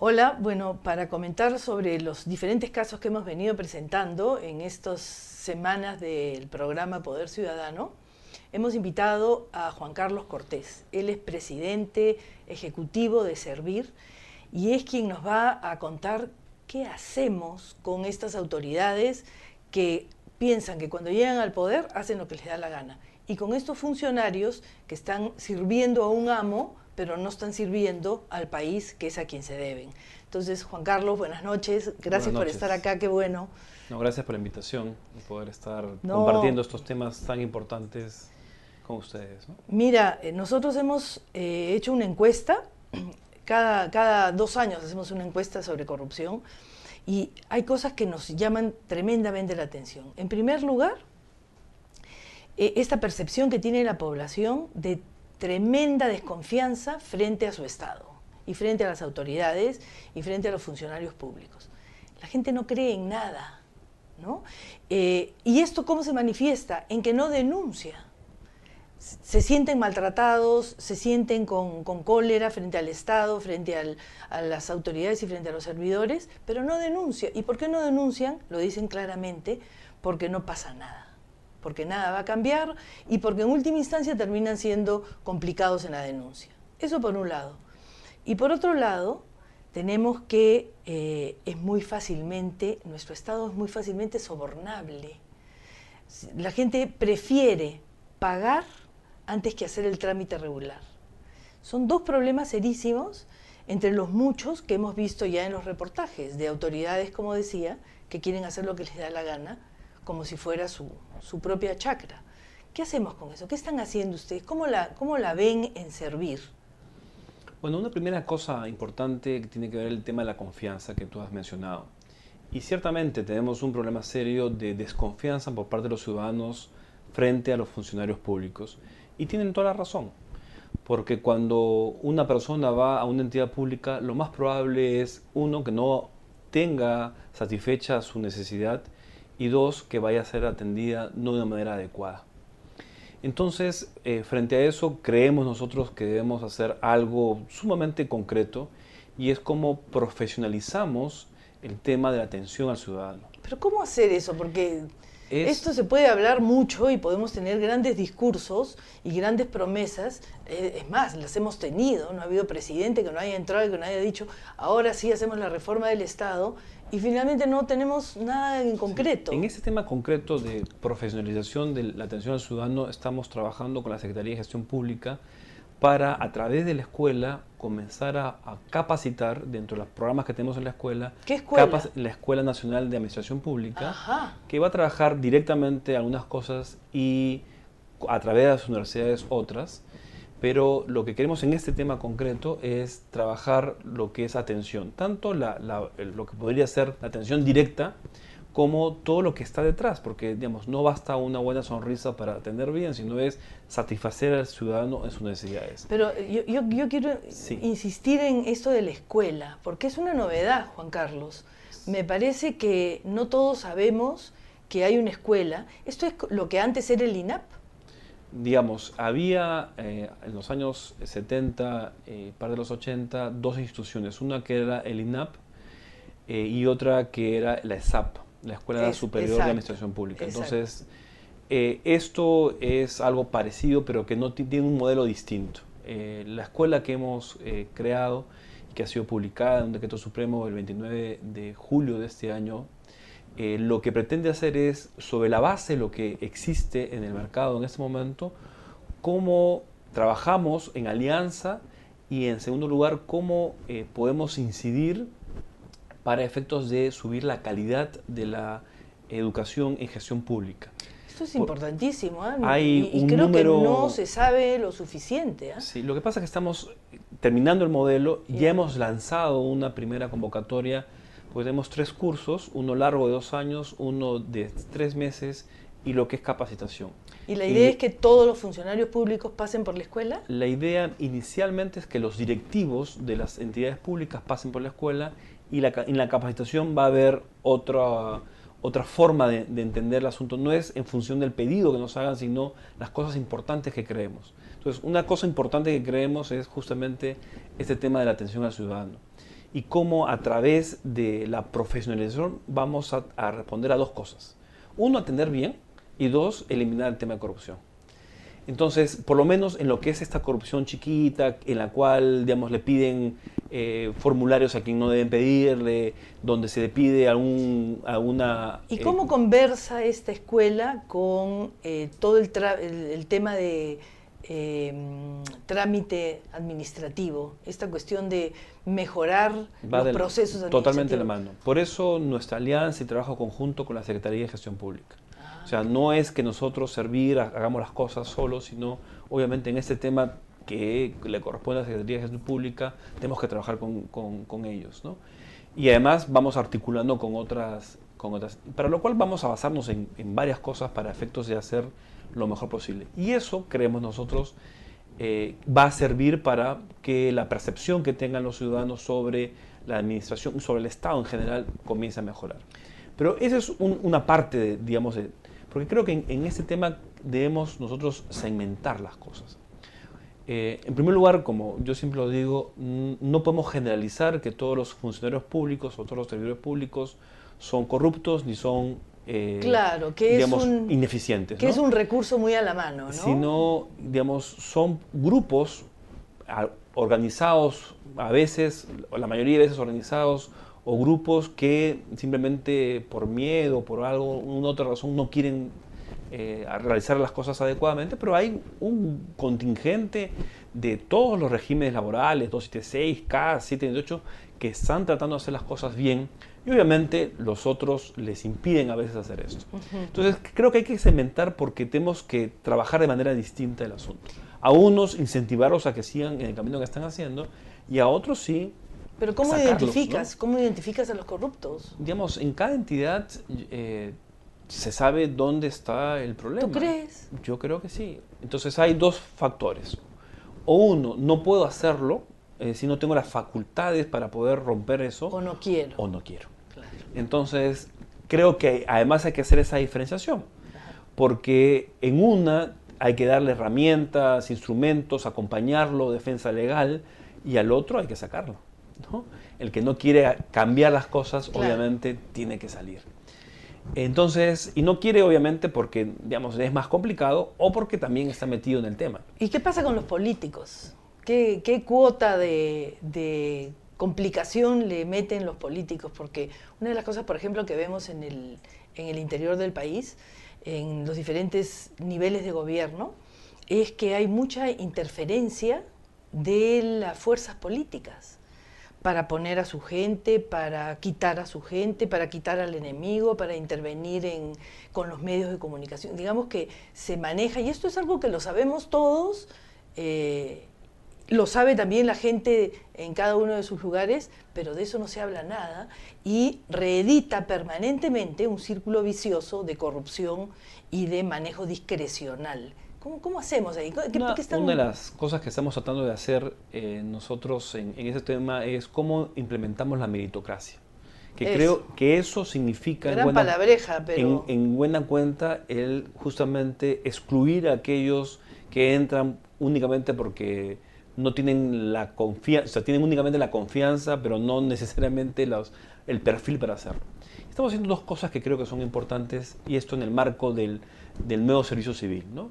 Hola, bueno, para comentar sobre los diferentes casos que hemos venido presentando en estas semanas del programa Poder Ciudadano, hemos invitado a Juan Carlos Cortés. Él es presidente ejecutivo de Servir y es quien nos va a contar qué hacemos con estas autoridades que piensan que cuando llegan al poder hacen lo que les da la gana. Y con estos funcionarios que están sirviendo a un amo, pero no están sirviendo al país que es a quien se deben. Entonces, Juan Carlos, buenas noches. Gracias por estar acá, qué bueno. No, gracias por la invitación y poder estar compartiendo estos temas tan importantes con ustedes. Mira, eh, nosotros hemos eh, hecho una encuesta, cada, cada dos años hacemos una encuesta sobre corrupción y hay cosas que nos llaman tremendamente la atención. En primer lugar, eh, esta percepción que tiene la población de tremenda desconfianza frente a su Estado y frente a las autoridades y frente a los funcionarios públicos. La gente no cree en nada, ¿no? Eh, ¿Y esto cómo se manifiesta? En que no denuncia se sienten maltratados, se sienten con, cólera frente al Estado, frente a las autoridades y frente a los servidores, pero no denuncian. ¿Y por qué no denuncian? Lo dicen claramente, porque no pasa nada, porque nada va a cambiar y porque en última instancia terminan siendo complicados en la denuncia. Eso por un lado. Y por otro lado, tenemos que eh, es muy fácilmente, nuestro Estado es muy fácilmente sobornable. La gente prefiere pagar antes que hacer el trámite regular. Son dos problemas serísimos entre los muchos que hemos visto ya en los reportajes de autoridades, como decía, que quieren hacer lo que les da la gana, como si fuera su, su propia chacra. ¿Qué hacemos con eso? ¿Qué están haciendo ustedes? ¿Cómo la, cómo la ven en servir? Bueno, una primera cosa importante que tiene que ver el tema de la confianza que tú has mencionado. Y ciertamente tenemos un problema serio de desconfianza por parte de los ciudadanos frente a los funcionarios públicos. Y tienen toda la razón, porque cuando una persona va a una entidad pública, lo más probable es, uno, que no tenga satisfecha su necesidad y dos, que vaya a ser atendida no de una manera adecuada. Entonces, eh, frente a eso, creemos nosotros que debemos hacer algo sumamente concreto y es como profesionalizamos el tema de la atención al ciudadano. Pero ¿cómo hacer eso? Porque esto se puede hablar mucho y podemos tener grandes discursos y grandes promesas. Eh, es más, las hemos tenido. No ha habido presidente que no haya entrado y que no haya dicho, ahora sí hacemos la reforma del Estado. Y finalmente no tenemos nada en concreto. En este tema concreto de profesionalización de la atención al ciudadano, estamos trabajando con la Secretaría de Gestión Pública para a través de la escuela comenzar a, capacitar dentro de los programas que tenemos en la escuela. escuela? la Escuela Nacional de Administración Pública, que va a trabajar directamente algunas cosas y a través de las universidades otras. Pero lo que queremos en este tema concreto es trabajar lo que es atención, tanto lo que podría ser la atención directa, como todo lo que está detrás, porque digamos, no basta una buena sonrisa para atender bien, sino es satisfacer al ciudadano en sus necesidades. Pero eh, yo, quiero insistir en esto de la escuela, porque es una novedad, Juan Carlos. Me parece que no todos sabemos que hay una escuela. Esto es lo que antes era el INAP. Digamos, había eh, en los años 70, eh, par de los 80, dos instituciones, una que era el INAP eh, y otra que era la ESAP la Escuela Superior de Administración Pública. Entonces, eh, esto es algo parecido, pero que no tiene un modelo distinto. Eh, la escuela que hemos eh, creado que ha sido publicada en un decreto supremo el 29 de julio de este año, lo que pretende hacer es, sobre la base de lo que existe en el mercado en este momento, cómo trabajamos en alianza y, en segundo lugar, cómo podemos incidir para efectos de subir la calidad de la educación en gestión pública. Esto es importantísimo, ¿eh? Hay y, creo que no se sabe lo suficiente. ¿eh? Sí, lo que pasa es que estamos eh, terminando el modelo, ya hemos lanzado una primera convocatoria, pues tenemos tres cursos, uno largo de dos años, uno de tres meses y lo que es capacitación. ¿Y la idea es que todos los funcionarios públicos pasen por la escuela? La idea inicialmente es que los directivos de las entidades públicas pasen por la escuela y en la capacitación va a haber otra, forma de, entender el asunto. No es en función del pedido que nos hagan, sino las cosas importantes que creemos. Entonces, una cosa importante que creemos es justamente este tema de la atención al ciudadano y cómo a través de la profesionalización vamos a responder a dos cosas. Uno, atender bien y dos, eliminar el tema de corrupción. Entonces, por lo menos en lo que es esta corrupción chiquita, en la cual, digamos, le piden eh, formularios a quien no deben pedirle, donde se le pide a alguna... ¿Y eh, cómo conversa esta escuela con eh, todo el, tema de em, trámite administrativo? Esta cuestión de mejorar los procesos administrativos. Totalmente la mano. Por eso nuestra alianza y trabajo conjunto con la Secretaría de Gestión Pública. O sea, no es que nosotros servir, hagamos las cosas solos, sino obviamente en este tema que le corresponde a la Secretaría de Gestión Pública, tenemos que trabajar con, con, ellos. ¿no? Y además vamos articulando con otras, con otras, para lo cual vamos a basarnos en, en varias cosas para efectos de hacer lo mejor posible. Y eso, creemos nosotros, eh, va a servir para que la percepción que tengan los ciudadanos sobre la administración, sobre el Estado en general, comience a mejorar. Pero esa es una parte, digamos, de, porque creo que en, este tema debemos nosotros segmentar las cosas. Eh, en primer lugar, como yo siempre lo digo, no podemos generalizar que todos los funcionarios públicos o todos los servidores públicos son corruptos ni son eh, que digamos, es ineficientes. Que es un recurso muy a la mano, ¿no? Sino, digamos, son grupos organizados, a veces, la mayoría de veces organizados, o grupos que simplemente por miedo, por algo, una otra razón, no quieren eh, realizar las cosas adecuadamente, pero hay un contingente de todos los regímenes laborales, 276, K, 728, que están tratando de hacer las cosas bien y obviamente los otros les impiden a veces hacer esto. Entonces creo que hay que cimentar porque tenemos que trabajar de manera distinta el asunto. A unos incentivarlos a que sigan en el camino que están haciendo y a otros sí pero ¿cómo identificas? identificas a los corruptos? Digamos, en cada entidad eh, se sabe dónde está el problema. ¿Tú crees? Yo creo que sí. Entonces hay dos factores. O uno, no puedo hacerlo eh, si no tengo las facultades para poder romper eso. O no quiero. O no quiero. Entonces, creo que además hay que hacer esa diferenciación. Porque en una hay que darle herramientas, instrumentos, acompañarlo, defensa legal, y al otro hay que sacarlo. El que no quiere cambiar las cosas, obviamente, tiene que salir. Entonces, y no quiere obviamente porque, digamos, es más complicado o porque también está metido en el tema. ¿Y qué pasa con los políticos? ¿Qué, cuota de, complicación le meten los políticos? Porque una de las cosas, por ejemplo, que vemos en el interior del país, en los diferentes niveles de gobierno, es que hay mucha interferencia de las fuerzas políticas para poner a su gente, para quitar a su gente, para quitar al enemigo, para intervenir en, con los medios de comunicación. Digamos que se maneja, y esto es algo que lo sabemos todos, eh, lo sabe también la gente en cada uno de sus lugares, pero de eso no se habla nada, y reedita permanentemente un círculo vicioso de corrupción y de manejo discrecional. ¿Cómo, hacemos ahí? una, de las cosas que estamos tratando de hacer eh, nosotros en, en, ese tema es cómo implementamos la meritocracia. Que creo que eso significa en buena, palabreja, pero... en, buena cuenta el justamente excluir a aquellos que entran únicamente porque no tienen la confianza, o sea, tienen únicamente la confianza, pero no necesariamente el perfil para hacerlo. Estamos haciendo dos cosas que creo que son importantes, y esto en el marco del, del nuevo servicio civil. ¿no?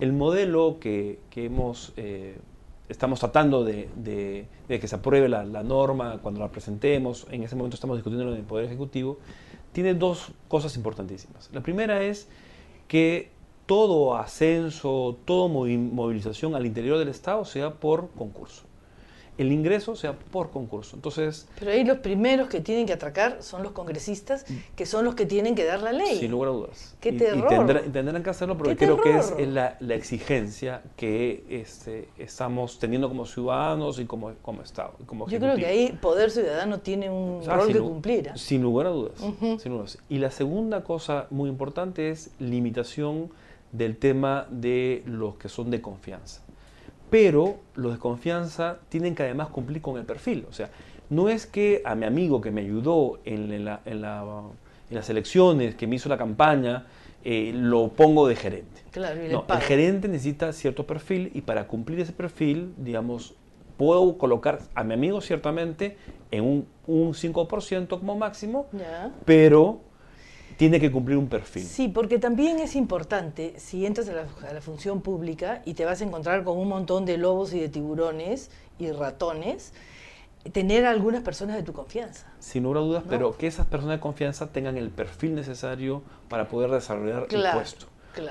el modelo que, hemos, eh, estamos tratando de, que se apruebe la, la, norma cuando la presentemos, en ese momento estamos discutiendo en el Poder Ejecutivo, tiene dos cosas importantísimas. La primera es que todo ascenso, toda movilización al interior del Estado sea por concurso el ingreso sea por concurso. Entonces, Pero ahí los primeros que tienen que atracar son los congresistas, mm. que son los que tienen que dar la ley. Sin lugar a dudas. ¡Qué y, terror! tendrán, que hacerlo porque creo que es, la, exigencia que este, estamos teniendo como ciudadanos y como, como Estado. Como Yo creo que ahí Poder Ciudadano tiene un ah, rol que cumplir. ¿eh? Sin lugar a dudas. dudas. Y la segunda cosa muy importante es limitación del tema de los que son de confianza pero los de confianza tienen que además cumplir con el perfil. O sea, no es que a mi amigo que me ayudó en, las elecciones, que me hizo la campaña, eh, lo pongo de gerente. Claro, no, el gerente necesita cierto perfil y para cumplir ese perfil, digamos, puedo colocar a mi amigo ciertamente en un, 5% como máximo, pero tiene que cumplir un perfil. Sí, porque también es importante, si entras a la, función pública y te vas a encontrar con un montón de lobos y de tiburones y ratones, tener algunas personas de tu confianza. Sin lugar dudas, pero que esas personas de confianza tengan el perfil necesario para poder desarrollar el puesto.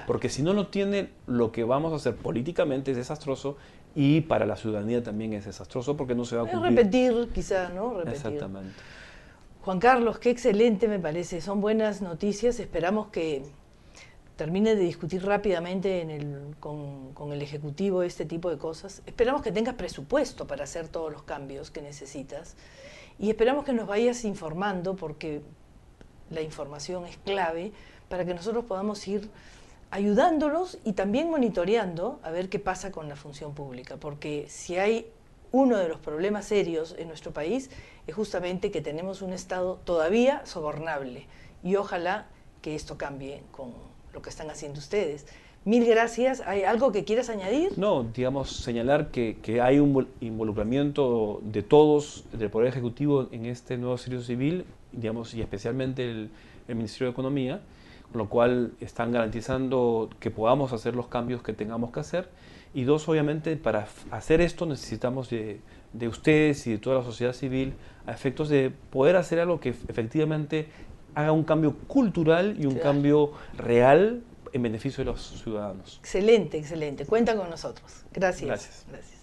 Porque si no lo tiene, lo que vamos a hacer políticamente es desastroso y para la ciudadanía también es desastroso porque no se va a cumplir. Es repetir, quizá, ¿no? Exactamente. Juan Carlos, qué excelente me parece. Son buenas noticias. Esperamos que termine de discutir rápidamente con, con, el Ejecutivo este tipo de cosas. Esperamos que tengas presupuesto para hacer todos los cambios que necesitas y esperamos que nos vayas informando porque la información es clave para que nosotros podamos ir ayudándolos y también monitoreando a ver qué pasa con la función pública, porque si hay uno de los problemas serios en nuestro país es justamente que tenemos un Estado todavía sobornable y ojalá que esto cambie con lo que están haciendo ustedes. Mil gracias. ¿Hay algo que quieras añadir? No, digamos, señalar que, hay un involucramiento de todos, del Poder Ejecutivo en este nuevo servicio civil, digamos, y especialmente el, el Ministerio de Economía, con lo cual están garantizando que podamos hacer los cambios que tengamos que hacer y dos, obviamente, para hacer esto necesitamos de, ustedes y de toda la sociedad civil a efectos de poder hacer algo que efectivamente haga un cambio cultural y un cambio real en beneficio de los ciudadanos. Excelente, excelente. Cuenta con nosotros. Gracias. Gracias.